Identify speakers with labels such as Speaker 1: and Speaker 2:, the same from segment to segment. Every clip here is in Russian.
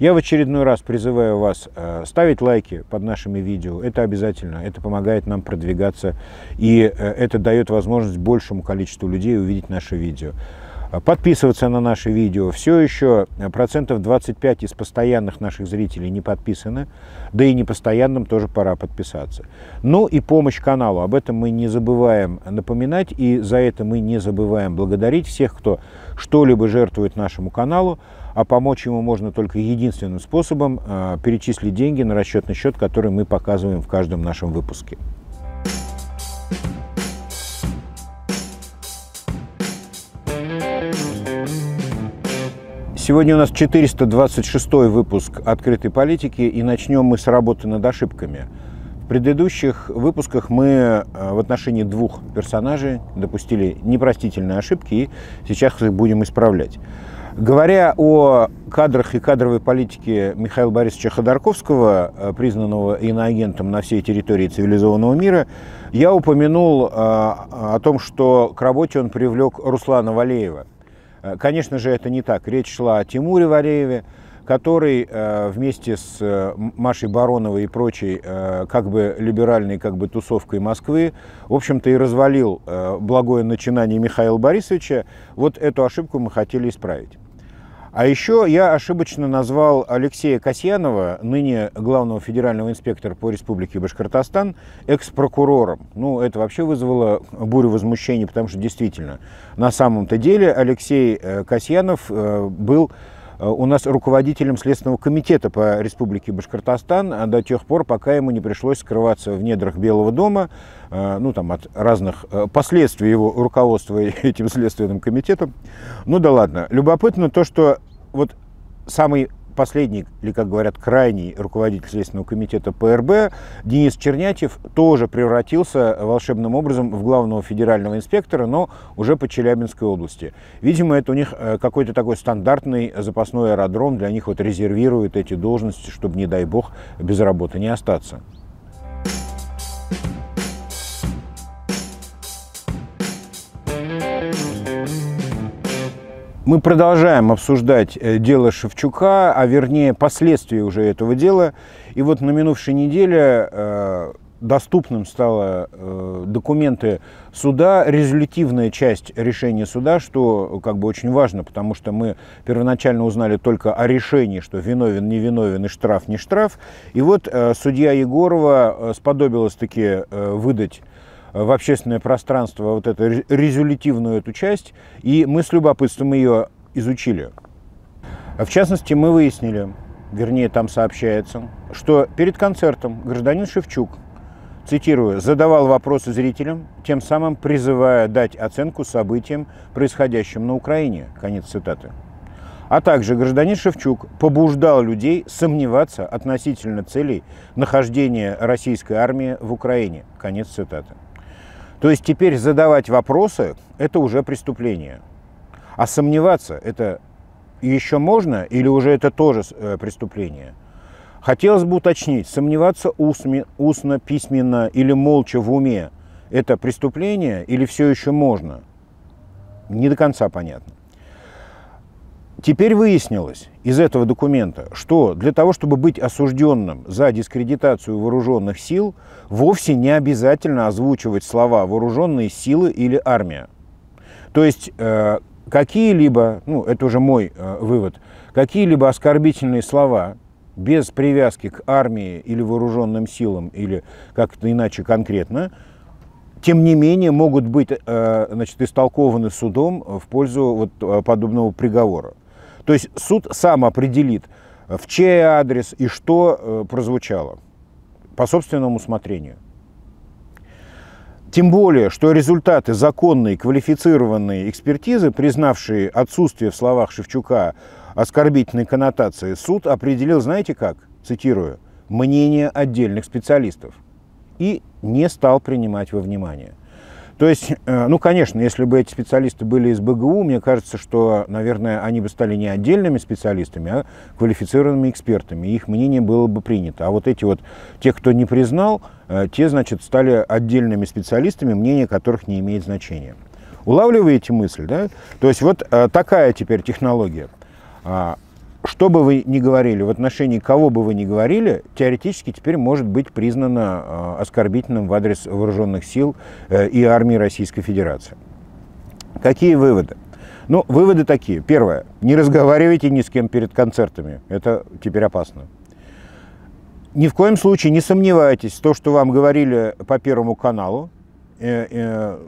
Speaker 1: Я в очередной раз призываю вас э, ставить лайки под нашими видео. Это обязательно, это помогает нам продвигаться, и э, это дает возможность большему количеству людей увидеть наши видео э, подписываться на наши видео. Все еще процентов 25 из постоянных наших зрителей не подписаны, да и непостоянным тоже пора подписаться. Ну и помощь каналу, об этом мы не забываем напоминать, и за это мы не забываем благодарить всех, кто что-либо жертвует нашему каналу а помочь ему можно только единственным способом э, – перечислить деньги на расчетный счет, который мы показываем в каждом нашем выпуске. Сегодня у нас 426 выпуск «Открытой политики», и начнем мы с работы над ошибками. В предыдущих выпусках мы э, в отношении двух персонажей допустили непростительные ошибки, и сейчас их будем исправлять. Говоря о кадрах и кадровой политике Михаила Борисовича Ходорковского, э, признанного иноагентом на всей территории цивилизованного мира, я упомянул э, о том, что к работе он привлек Руслана Валеева. Э, конечно же, это не так. Речь шла о Тимуре Валееве, который вместе с Машей Бароновой и прочей как бы либеральной как бы тусовкой Москвы, в общем-то, и развалил благое начинание Михаила Борисовича. Вот эту ошибку мы хотели исправить. А еще я ошибочно назвал Алексея Касьянова, ныне главного федерального инспектора по республике Башкортостан, экс-прокурором. Ну, это вообще вызвало бурю возмущений, потому что действительно, на самом-то деле Алексей э, Касьянов э, был у нас руководителем Следственного комитета по Республике Башкортостан а до тех пор, пока ему не пришлось скрываться в недрах Белого дома, э, ну там от разных э, последствий его руководства этим Следственным комитетом. Ну да ладно. Любопытно то, что вот самый последний, или, как говорят, крайний руководитель Следственного комитета ПРБ, Денис Чернятьев, тоже превратился волшебным образом в главного федерального инспектора, но уже по Челябинской области. Видимо, это у них э, какой-то такой стандартный запасной аэродром, для них вот резервируют эти должности, чтобы, не дай бог, без работы не остаться. Мы продолжаем обсуждать э, дело Шевчука, а вернее последствия уже этого дела. И вот на минувшей неделе э, доступным стало э, документы суда, резолютивная часть решения суда, что как бы очень важно, потому что мы первоначально узнали только о решении, что виновен, не виновен и штраф, не штраф. И вот судья Егорова сподобилась таки выдать в общественное пространство вот эту резолютивную эту часть, и мы с любопытством ее изучили. В частности, мы выяснили, вернее, там сообщается, что перед концертом гражданин Шевчук, цитирую, задавал вопросы зрителям, тем самым призывая дать оценку событиям, происходящим на Украине. Конец цитаты. А также гражданин Шевчук побуждал людей сомневаться относительно целей нахождения российской армии в Украине. Конец цитаты. То есть теперь задавать вопросы – это уже преступление. А сомневаться – это еще можно или уже это тоже э, преступление? Хотелось бы уточнить, сомневаться устно, письменно или молча в уме – это преступление или все еще можно? Не до конца понятно. Теперь выяснилось из этого документа, что для того, чтобы быть осужденным за дискредитацию вооруженных сил, вовсе не обязательно озвучивать слова «вооруженные силы» или «армия». То есть э, какие-либо, ну это уже мой э, вывод, какие-либо оскорбительные слова без привязки к армии или вооруженным силам или как-то иначе конкретно, тем не менее могут быть э, значит, истолкованы судом в пользу вот подобного приговора. То есть суд сам определит, э, в чей адрес и что э, прозвучало по собственному усмотрению. Тем более, что результаты законной квалифицированной экспертизы, признавшие отсутствие в словах Шевчука оскорбительной коннотации, суд определил, знаете как, цитирую, мнение отдельных специалистов и не стал принимать во внимание. То есть, э, ну, конечно, если бы эти специалисты были из БГУ, мне кажется, что, наверное, они бы стали не отдельными специалистами, а квалифицированными экспертами. Их мнение было бы принято. А вот эти вот, те, кто не признал, э, те, значит, стали отдельными специалистами, мнение которых не имеет значения. Улавливаете мысль, да? То есть вот э, такая теперь технология. А, что бы вы ни говорили, в отношении кого бы вы ни говорили, теоретически теперь может быть признано э, оскорбительным в адрес вооруженных сил э, и армии Российской Федерации. Какие выводы? Ну, выводы такие. Первое. Не разговаривайте ни с кем перед концертами. Это теперь опасно. Ни в коем случае не сомневайтесь, то, что вам говорили по Первому каналу, э,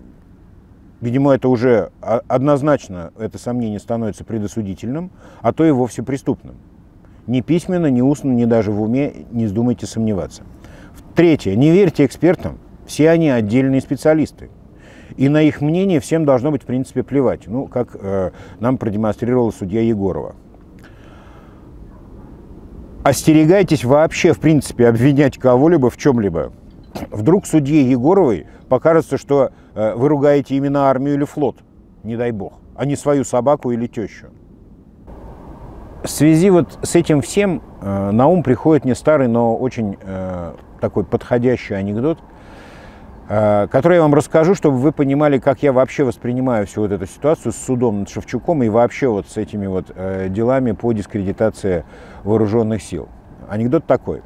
Speaker 1: Видимо, это уже однозначно, это сомнение становится предосудительным, а то и вовсе преступным. Ни письменно, ни устно, ни даже в уме не вздумайте сомневаться. Третье. Не верьте экспертам. Все они отдельные специалисты. И на их мнение всем должно быть, в принципе, плевать. Ну, как э, нам продемонстрировала судья Егорова. Остерегайтесь вообще, в принципе, обвинять кого-либо в чем-либо. Вдруг судье Егоровой покажется, что Э, вы ругаете именно армию или флот, не дай бог, а не свою собаку или тещу. В связи вот с этим всем э, на ум приходит не старый, но очень э, такой подходящий анекдот, который я вам расскажу, чтобы вы понимали, как я вообще воспринимаю всю вот эту ситуацию с судом над Шевчуком и вообще вот с этими вот делами по дискредитации вооруженных сил. Анекдот такой.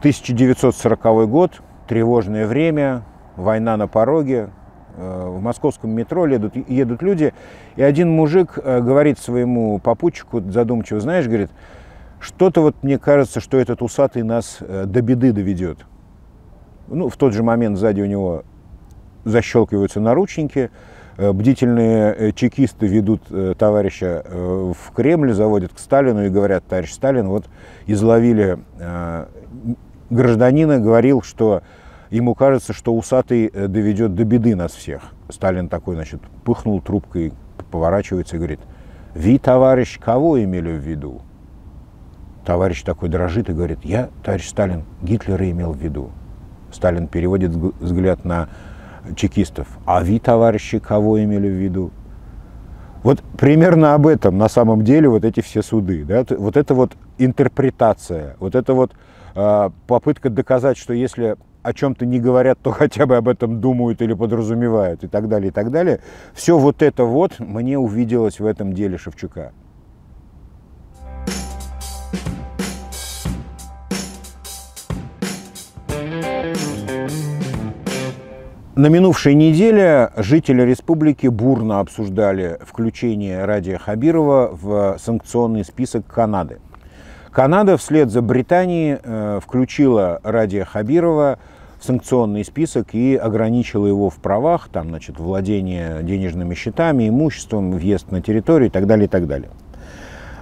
Speaker 1: 1940 год, тревожное время, война на пороге, э, в московском метро едут, едут люди, и один мужик э, говорит своему попутчику задумчиво, знаешь, говорит, что-то вот мне кажется, что этот усатый нас э, до беды доведет. Ну, в тот же момент сзади у него защелкиваются наручники, бдительные чекисты ведут товарища в Кремль, заводят к Сталину и говорят, товарищ Сталин, вот изловили гражданина, говорил, что ему кажется, что усатый э, доведет до беды нас всех. Сталин такой, значит, пыхнул трубкой, поворачивается и говорит, «Ви, товарищ, кого имели в виду?» Товарищ такой дрожит и говорит, «Я, товарищ Сталин, Гитлера имел в виду». Сталин переводит взгляд на чекистов. «А ви, товарищи, кого имели в виду?» Вот примерно об этом на самом деле вот эти все суды. Да? Вот это вот интерпретация, вот это вот а, попытка доказать, что если о чем-то не говорят, то хотя бы об этом думают или подразумевают и так далее, и так далее. Все вот это вот мне увиделось в этом деле Шевчука. На минувшей неделе жители республики бурно обсуждали включение Радия Хабирова в санкционный список Канады. Канада вслед за Британией э, включила Радия Хабирова санкционный список и ограничила его в правах, там, значит, владение денежными счетами, имуществом, въезд на территорию и так далее, и так далее.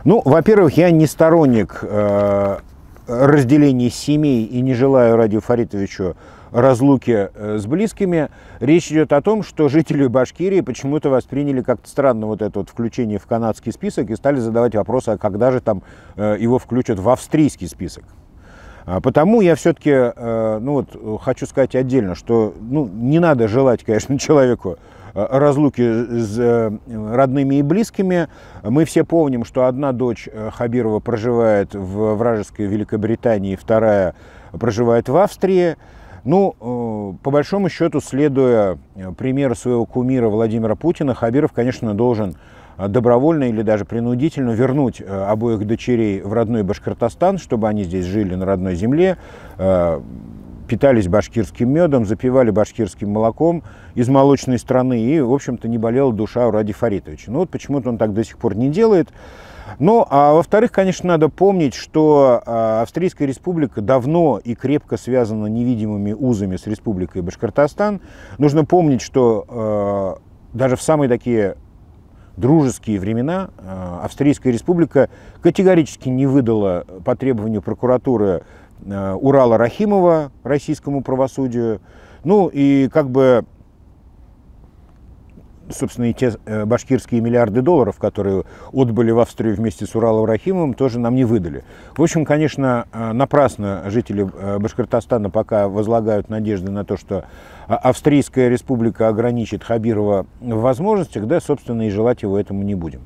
Speaker 1: Ну, во-первых, я не сторонник э, разделения семей и не желаю Радию Фаритовичу разлуки э, с близкими. Речь идет о том, что жители Башкирии почему-то восприняли как-то странно вот это вот включение в канадский список и стали задавать вопросы, а когда же там э, его включат в австрийский список. А потому я все-таки э, ну вот, хочу сказать отдельно, что ну, не надо желать, конечно, человеку э, разлуки с э, родными и близкими. Мы все помним, что одна дочь Хабирова проживает в вражеской Великобритании, вторая проживает в Австрии. Ну, по большому счету, следуя примеру своего кумира Владимира Путина, Хабиров, конечно, должен Э, добровольно или даже принудительно вернуть э, обоих дочерей в родной Башкортостан, чтобы они здесь жили на родной земле, э, питались башкирским медом, запивали башкирским молоком из молочной страны, и, в общем-то, не болела душа у Ради Фаритовича. Ну вот почему-то он так до сих пор не делает. Ну, а во-вторых, конечно, надо помнить, что Австрийская республика давно и крепко связана невидимыми узами с республикой Башкортостан. Нужно помнить, что э, даже в самые такие дружеские времена э, Австрийская республика категорически не выдала по требованию прокуратуры э, Урала Рахимова российскому правосудию. Ну и как бы собственно, и те э, башкирские миллиарды долларов, которые отбыли в Австрию вместе с Уралом Рахимовым, тоже нам не выдали. В общем, конечно, э, напрасно жители э, Башкортостана пока возлагают надежды на то, что Австрийская республика ограничит Хабирова в возможностях, да, собственно, и желать его этому не будем.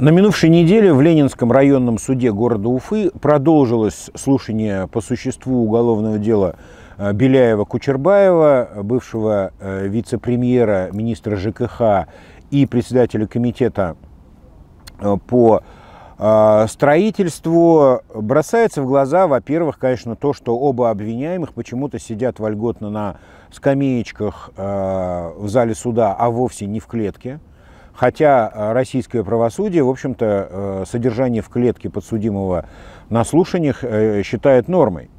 Speaker 1: На минувшей неделе в Ленинском районном суде города Уфы продолжилось слушание по существу уголовного дела э, Беляева-Кучербаева, бывшего э, вице-премьера, министра ЖКХ и председателя комитета э, по строительству. Бросается в глаза, во-первых, конечно, то, что оба обвиняемых почему-то сидят вольготно на скамеечках в зале суда, а вовсе не в клетке – Хотя э, российское правосудие, в общем-то, э, содержание в клетке подсудимого на слушаниях э, считает нормой.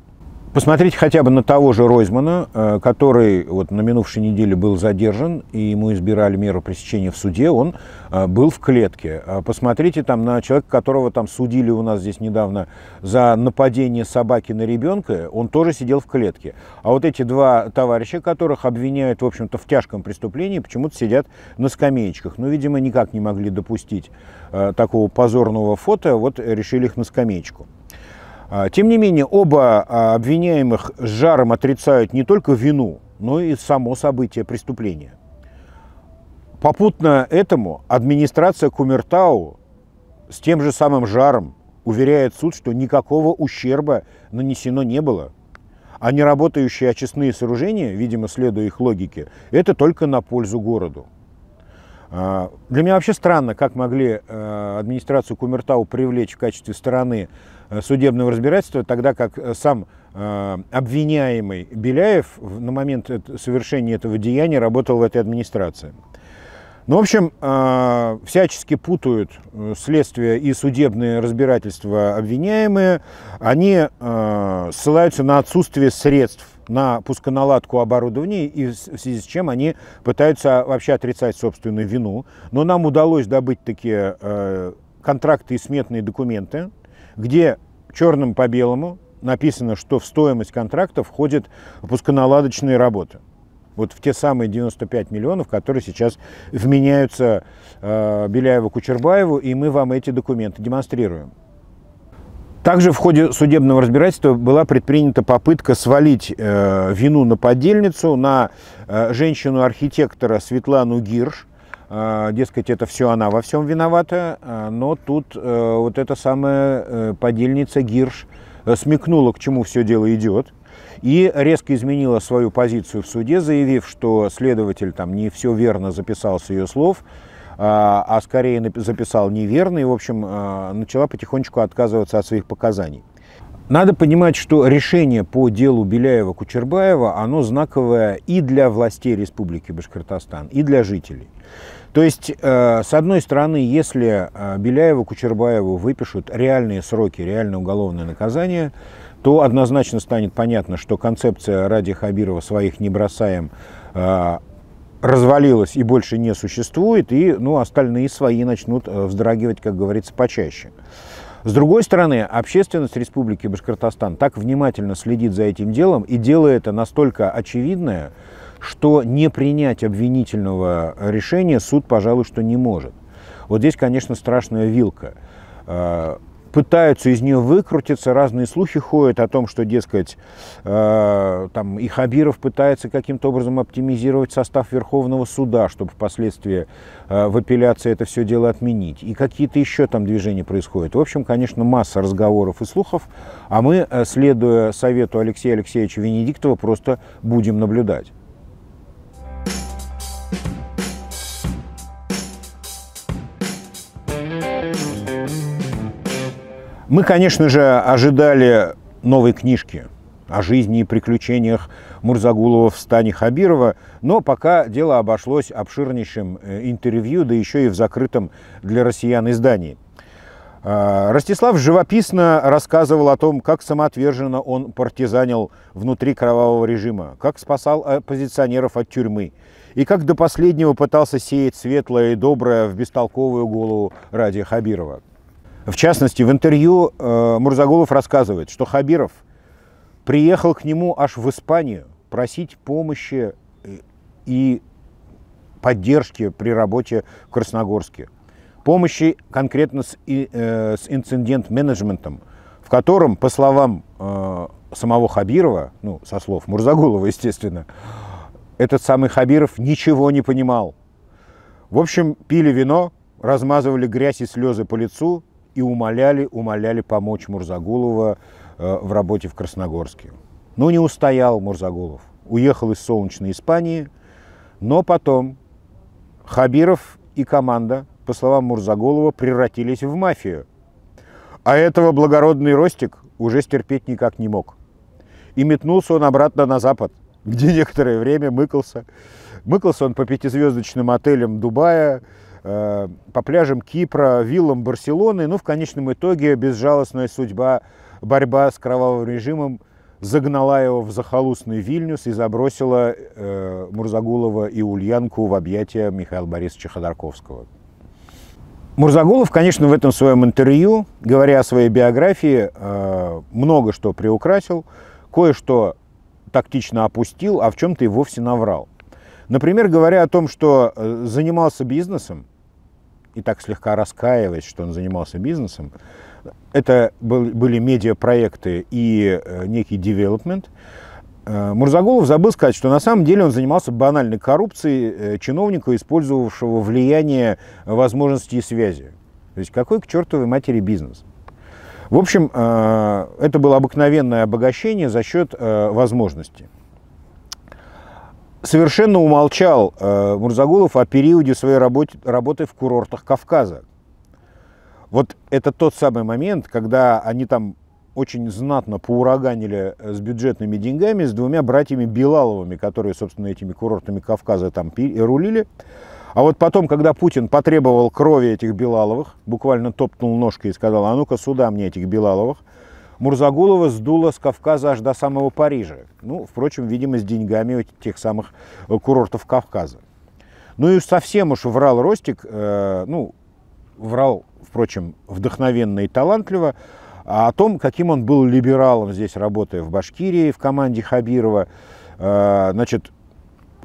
Speaker 1: Посмотрите хотя бы на того же Ройзмана, э, который вот на минувшей неделе был задержан, и ему избирали меру пресечения в суде, он э, был в клетке. А посмотрите там на человека, которого там судили у нас здесь недавно за нападение собаки на ребенка, он тоже сидел в клетке. А вот эти два товарища, которых обвиняют, в общем-то, в тяжком преступлении, почему-то сидят на скамеечках. Ну, видимо, никак не могли допустить э, такого позорного фото, вот решили их на скамеечку. А, тем не менее, оба а, обвиняемых с жаром отрицают не только вину, но и само событие преступления. Попутно этому администрация Кумертау с тем же самым жаром уверяет суд, что никакого ущерба нанесено не было. А неработающие очистные сооружения, видимо, следуя их логике, это только на пользу городу. А, для меня вообще странно, как могли администрацию Кумертау привлечь в качестве стороны судебного разбирательства, тогда как э, сам э, обвиняемый Беляев на момент совершения этого деяния работал в этой администрации. Ну, в общем, э, всячески путают следствие и судебные разбирательства обвиняемые. Они ссылаются на отсутствие средств на пусконаладку оборудования, и в связи с чем они пытаются а, вообще отрицать собственную вину. Но нам удалось добыть такие контракты и сметные документы где черным по белому написано, что в стоимость контракта входит пусконаладочные работы. Вот в те самые 95 миллионов, которые сейчас вменяются э, Беляеву-Кучербаеву, и мы вам эти документы демонстрируем. Также в ходе судебного разбирательства была предпринята попытка свалить э, вину на подельницу, на э, женщину-архитектора Светлану Гирш, а, дескать, это все она во всем виновата, а, но тут э, вот эта самая э, подельница Гирш э, смекнула, к чему все дело идет, и резко изменила свою позицию в суде, заявив, что следователь там не все верно записал с ее слов, а, а скорее записал неверно, и, в общем, начала потихонечку отказываться от своих показаний. Надо понимать, что решение по делу Беляева-Кучербаева, оно знаковое и для властей Республики Башкортостан, и для жителей. То есть, э, с одной стороны, если э, Беляеву, Кучербаеву выпишут реальные сроки, реальное уголовное наказание, то однозначно станет понятно, что концепция ради Хабирова «своих не бросаем» э, развалилась и больше не существует, и ну, остальные свои начнут вздрагивать, как говорится, почаще. С другой стороны, общественность Республики Башкортостан так внимательно следит за этим делом и делает это настолько очевидное, что не принять обвинительного решения суд, пожалуй, что не может. Вот здесь, конечно, страшная вилка. А, пытаются из нее выкрутиться, разные слухи ходят о том, что, дескать, э, там, и Хабиров пытается каким-то образом оптимизировать состав Верховного суда, чтобы впоследствии э, в апелляции это все дело отменить. И какие-то еще там движения происходят. В общем, конечно, масса разговоров и слухов, а мы, э, следуя совету Алексея Алексеевича Венедиктова, просто будем наблюдать. Мы, конечно же, ожидали новой книжки о жизни и приключениях Мурзагулова в стане Хабирова, но пока дело обошлось обширнейшим э, интервью, да еще и в закрытом для россиян издании. А, Ростислав живописно рассказывал о том, как самоотверженно он партизанил внутри кровавого режима, как спасал э, оппозиционеров от тюрьмы и как до последнего пытался сеять светлое и доброе в бестолковую голову Ради Хабирова. В частности, в интервью э, Мурзагулов рассказывает, что Хабиров приехал к нему аж в Испанию просить помощи э, и поддержки при работе в Красногорске. Помощи конкретно с, э, с инцидент-менеджментом, в котором, по словам э, самого Хабирова, ну, со слов Мурзагулова, естественно, этот самый Хабиров ничего не понимал. В общем, пили вино, размазывали грязь и слезы по лицу, и умоляли, умоляли помочь Мурзагулова э, в работе в Красногорске. Но ну, не устоял Мурзагулов. Уехал из солнечной Испании, но потом Хабиров и команда, по словам Мурзагулова, превратились в мафию. А этого благородный Ростик уже стерпеть никак не мог. И метнулся он обратно на запад, где некоторое время мыкался. Мыкался он по пятизвездочным отелям Дубая, Э, по пляжам Кипра, виллам Барселоны. Ну, в конечном итоге безжалостная судьба, борьба с кровавым режимом загнала его в захолустный Вильнюс и забросила э, Мурзагулова и Ульянку в объятия Михаила Борисовича Ходорковского. Мурзагулов, конечно, в этом своем интервью, говоря о своей биографии, э, много что приукрасил, кое-что тактично опустил, а в чем-то и вовсе наврал. Например, говоря о том, что э, занимался бизнесом, и так слегка раскаиваясь, что он занимался бизнесом. Это был, были медиапроекты и э, некий девелопмент. Э, Мурзагулов забыл сказать, что на самом деле он занимался банальной коррупцией э, чиновника, использовавшего влияние, возможностей и связи. То есть какой к чертовой матери бизнес? В общем, это было обыкновенное обогащение за счет возможностей совершенно умолчал э, Мурзагулов о периоде своей работе, работы в курортах Кавказа. Вот это тот самый момент, когда они там очень знатно поураганили э, с бюджетными деньгами, с двумя братьями Белаловыми, которые, собственно, этими курортами Кавказа там и э, рулили. А вот потом, когда Путин потребовал крови этих Белаловых, буквально топнул ножкой и сказал, а ну-ка сюда мне этих Белаловых, Мурзагулова сдуло с Кавказа аж до самого Парижа. Ну, впрочем, видимо, с деньгами тех самых э, курортов Кавказа. Ну и совсем уж врал Ростик, э, ну, врал, впрочем, вдохновенно и талантливо, а о том, каким он был либералом здесь, работая в Башкирии, в команде Хабирова. Э, значит,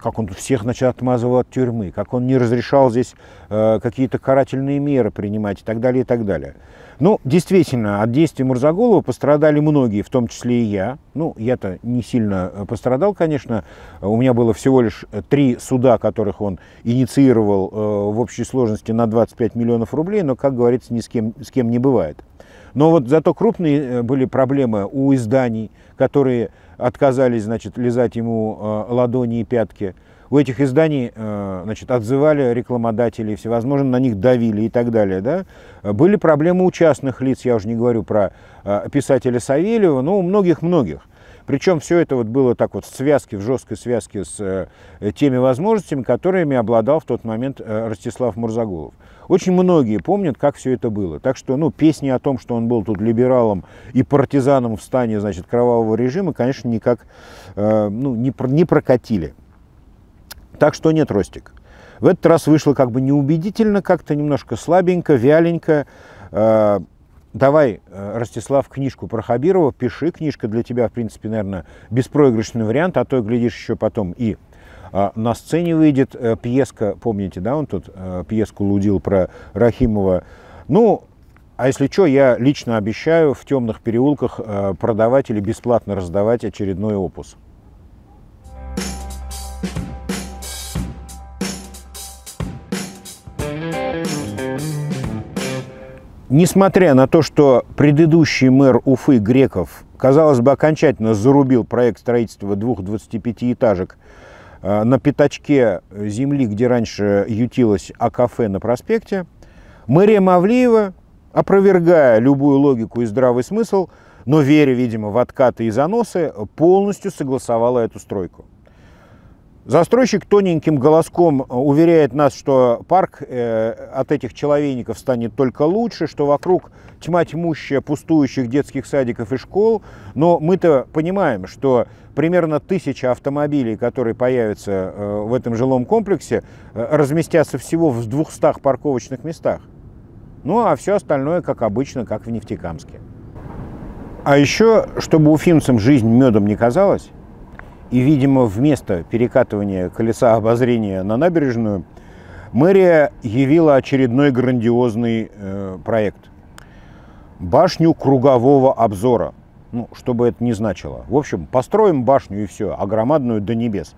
Speaker 1: как он всех начал отмазывал от тюрьмы, как он не разрешал здесь э, какие-то карательные меры принимать и так далее, и так далее. Ну, действительно, от действий Мурзаголова пострадали многие, в том числе и я. Ну, я-то не сильно э, пострадал, конечно. У меня было всего лишь э, три суда, которых он инициировал э, в общей сложности на 25 миллионов рублей, но, как говорится, ни с кем, с кем не бывает. Но вот зато крупные э, были проблемы у изданий, которые отказались, значит, лизать ему э, ладони и пятки. У этих изданий, э, значит, отзывали рекламодателей, всевозможно, на них давили и так далее, да. Были проблемы у частных лиц, я уже не говорю про э, писателя Савельева, но у многих-многих. Причем все это вот было так вот в связке, в жесткой связке с э, теми возможностями, которыми обладал в тот момент э, Ростислав Мурзагулов. Очень многие помнят, как все это было. Так что, ну, песни о том, что он был тут либералом и партизаном в стане, значит, кровавого режима, конечно, никак, э, ну, не, не прокатили. Так что нет, Ростик. В этот раз вышло как бы неубедительно, как-то немножко слабенько, вяленько давай, э, Ростислав, книжку про Хабирова, пиши, книжка для тебя, в принципе, наверное, беспроигрышный вариант, а то, глядишь, еще потом и а, на сцене выйдет э, пьеска, помните, да, он тут э, пьеску лудил про Рахимова. Ну, а если что, я лично обещаю в темных переулках продавать или бесплатно раздавать очередной опус. Несмотря на то, что предыдущий мэр Уфы Греков, казалось бы, окончательно зарубил проект строительства двух 25-этажек э, на пятачке земли, где раньше ютилось А-кафе на проспекте, мэрия Мавлиева, опровергая любую логику и здравый смысл, но веря, видимо, в откаты и заносы, полностью согласовала эту стройку. Застройщик тоненьким голоском э, уверяет нас, что парк э, от этих человейников станет только лучше, что вокруг тьма тьмущая пустующих детских садиков и школ, но мы-то понимаем, что примерно тысяча автомобилей, которые появятся э, в этом жилом комплексе, разместятся всего в 200 парковочных местах. Ну а все остальное, как обычно, как в Нефтекамске. А еще, чтобы уфимцам жизнь медом не казалась, и, видимо, вместо перекатывания колеса обозрения на набережную мэрия явила очередной грандиозный э, проект. Башню кругового обзора. Ну, что бы это ни значило. В общем, построим башню и все, огромадную до небес.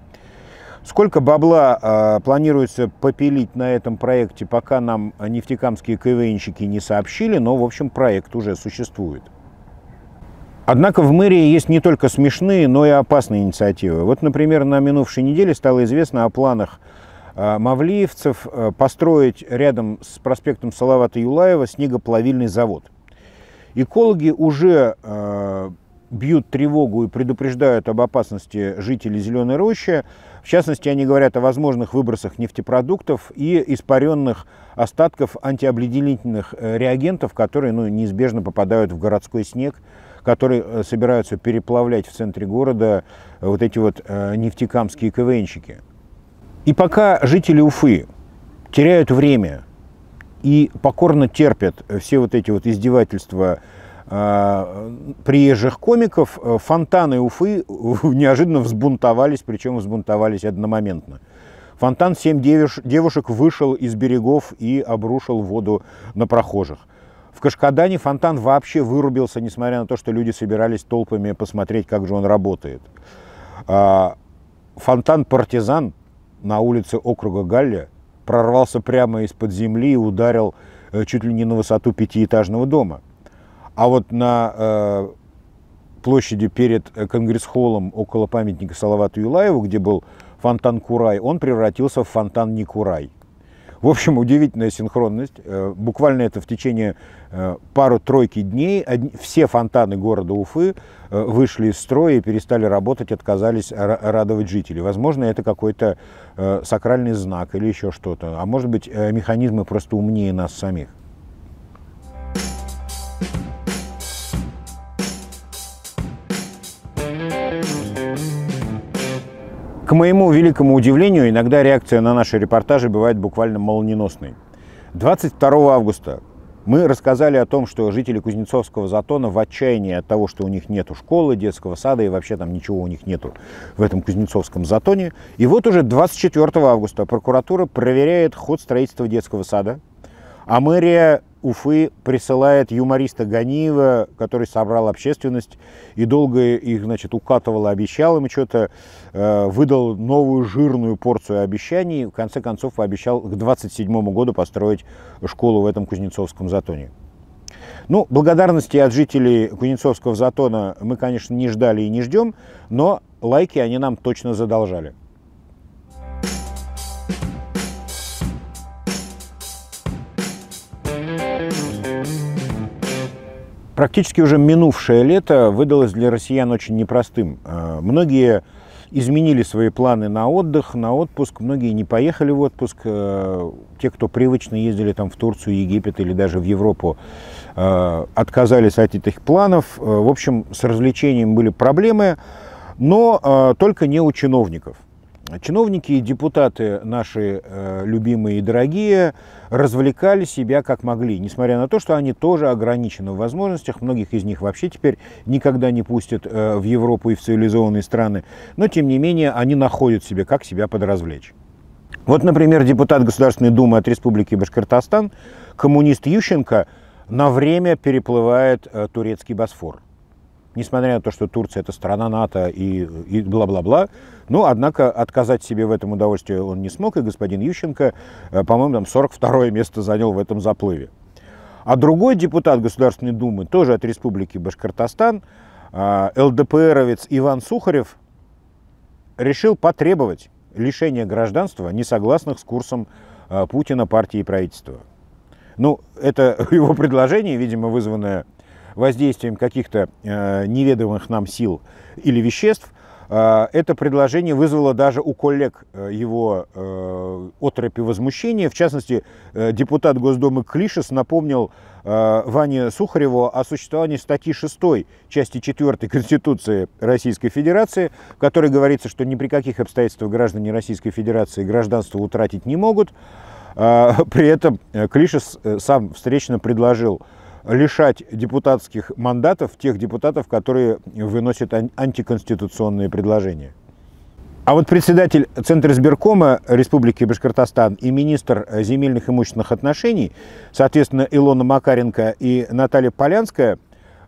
Speaker 1: Сколько бабла э, планируется попилить на этом проекте, пока нам нефтекамские КВНщики не сообщили, но, в общем, проект уже существует. Однако в мэрии есть не только смешные, но и опасные инициативы. Вот, например, на минувшей неделе стало известно о планах э, мавлиевцев э, построить рядом с проспектом Салавата Юлаева снегоплавильный завод. Экологи уже э, бьют тревогу и предупреждают об опасности жителей Зеленой Рощи. В частности, они говорят о возможных выбросах нефтепродуктов и испаренных остатков антиобледенительных реагентов, которые ну, неизбежно попадают в городской снег которые э, собираются переплавлять в центре города э, вот эти вот э, нефтекамские КВНщики. И пока жители Уфы теряют время и покорно терпят все вот эти вот издевательства приезжих комиков, фонтаны Уфы неожиданно взбунтовались, причем взбунтовались одномоментно. Фонтан семь девушек вышел из берегов и обрушил воду на прохожих. В Кашкадане фонтан вообще вырубился, несмотря на то, что люди собирались толпами посмотреть, как же он работает. А, фонтан «Партизан» на улице округа Галля прорвался прямо из-под земли и ударил э, чуть ли не на высоту пятиэтажного дома. А вот на э, площади перед э, Конгресс-холлом около памятника Салавату Юлаеву, где был фонтан Курай, он превратился в фонтан Никурай. В общем, удивительная синхронность. Э, буквально это в течение э, пару-тройки дней все фонтаны города Уфы э, вышли из строя и перестали работать, отказались радовать жителей. Возможно, это какой-то сакральный знак или еще что-то. А может быть, механизмы просто умнее нас самих. К моему великому удивлению, иногда реакция на наши репортажи бывает буквально молниеносной. 22 августа мы рассказали о том, что жители Кузнецовского затона в отчаянии от того, что у них нету школы, детского сада и вообще там ничего у них нету в этом Кузнецовском затоне. И вот уже 24 августа прокуратура проверяет ход строительства детского сада, а мэрия Уфы присылает юмориста Ганиева, который собрал общественность и долго их, значит, укатывал, обещал им что-то, э, выдал новую жирную порцию обещаний, в конце концов пообещал к 27 году построить школу в этом Кузнецовском затоне. Ну, благодарности от жителей Кузнецовского затона мы, конечно, не ждали и не ждем, но лайки они нам точно задолжали. Практически уже минувшее лето выдалось для россиян очень непростым. Э, многие изменили свои планы на отдых, на отпуск. Многие не поехали в отпуск. Э, те, кто привычно ездили там в Турцию, Египет или даже в Европу, э, отказались от этих планов. В общем, с развлечением были проблемы, но только не у чиновников. Чиновники и депутаты наши э, любимые и дорогие развлекали себя как могли, несмотря на то, что они тоже ограничены в возможностях. Многих из них вообще теперь никогда не пустят э, в Европу и в цивилизованные страны. Но, тем не менее, они находят себе, как себя подразвлечь. Вот, например, депутат Государственной Думы от Республики Башкортостан, коммунист Ющенко, на время переплывает э, турецкий Босфор несмотря на то, что Турция это страна НАТО и, и бла-бла-бла. Но, ну, однако, отказать себе в этом удовольствии он не смог, и господин Ющенко, э, по-моему, там 42 место занял в этом заплыве. А другой депутат Государственной Думы, тоже от Республики Башкортостан, э, ЛДПРовец Иван Сухарев, решил потребовать лишения гражданства несогласных с курсом э, Путина партии и правительства. Ну, это его предложение, видимо, вызванное воздействием каких-то э, неведомых нам сил или веществ, э, это предложение вызвало даже у коллег э, его отропи возмущения. В частности, депутат Госдумы Клишес напомнил Ване Сухареву о существовании статьи 6 части 4 Конституции Российской Федерации, в которой говорится, что ни при каких обстоятельствах граждане Российской Федерации гражданство утратить не могут. При этом Клишес сам встречно предложил лишать депутатских мандатов тех депутатов, которые выносят антиконституционные предложения. А вот председатель Центра избиркома Республики Башкортостан и министр земельных и имущественных отношений, соответственно, Илона Макаренко и Наталья Полянская,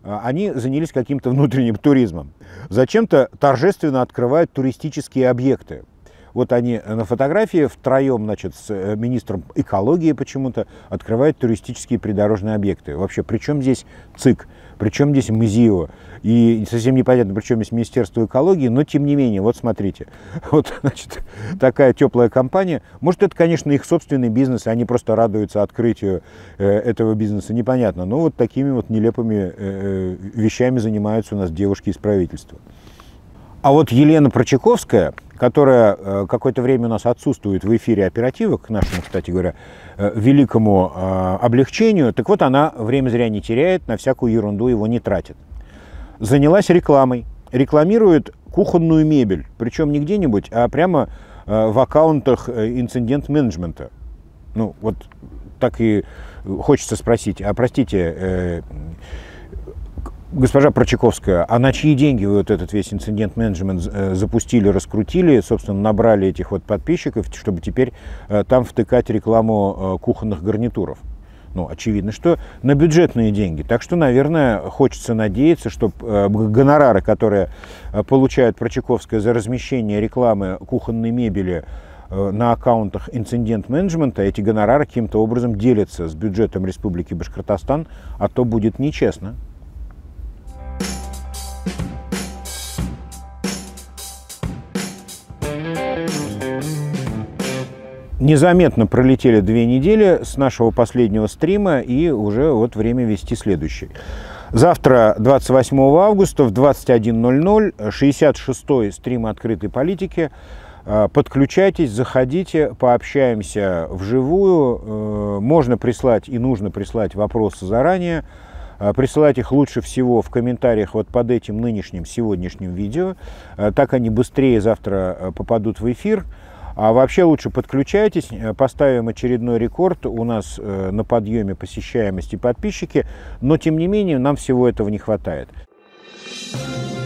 Speaker 1: а, они занялись каким-то внутренним туризмом. Зачем-то торжественно открывают туристические объекты. Вот они на фотографии втроем, значит, с э, министром экологии почему-то открывают туристические придорожные объекты. Вообще, при чем здесь ЦИК? Причем здесь МЗИО? И совсем непонятно, при чем здесь Министерство экологии, но тем не менее, вот смотрите. Вот, значит, такая теплая компания. Может, это, конечно, их собственный бизнес, и они просто радуются открытию э, этого бизнеса, непонятно. Но вот такими вот нелепыми э, э вещами занимаются у нас девушки из правительства. А вот Елена Прочаковская, которая э, какое-то время у нас отсутствует в эфире оперативок, к нашему, кстати говоря, э, великому э, облегчению, так вот она время зря не теряет, на всякую ерунду его не тратит. Занялась рекламой, рекламирует кухонную мебель, причем не где-нибудь, а прямо в аккаунтах инцидент-менеджмента. Ну, вот так и хочется спросить, а простите, госпожа Прочаковская, а на чьи деньги вы вот этот весь инцидент-менеджмент э, запустили, раскрутили, собственно, набрали этих вот подписчиков, чтобы теперь э, там втыкать рекламу э, кухонных гарнитуров? Ну, очевидно, что на бюджетные деньги. Так что, наверное, хочется надеяться, что гонорары, которые получает Прочаковская за размещение рекламы кухонной мебели, на аккаунтах инцидент-менеджмента эти гонорары каким-то образом делятся с бюджетом Республики Башкортостан, а то будет нечестно. Незаметно пролетели две недели с нашего последнего стрима, и уже вот время вести следующий. Завтра, 28 августа в 21.00, 66-й стрим «Открытой политики». А, подключайтесь, заходите, пообщаемся вживую. Э, можно прислать и нужно прислать вопросы заранее. А, присылать их лучше всего в комментариях вот под этим нынешним, сегодняшним видео. А, так они быстрее завтра э, попадут в эфир. А вообще лучше подключайтесь, э, поставим очередной рекорд. У нас э, на подъеме посещаемости подписчики, но тем не менее нам всего этого не хватает. Thank you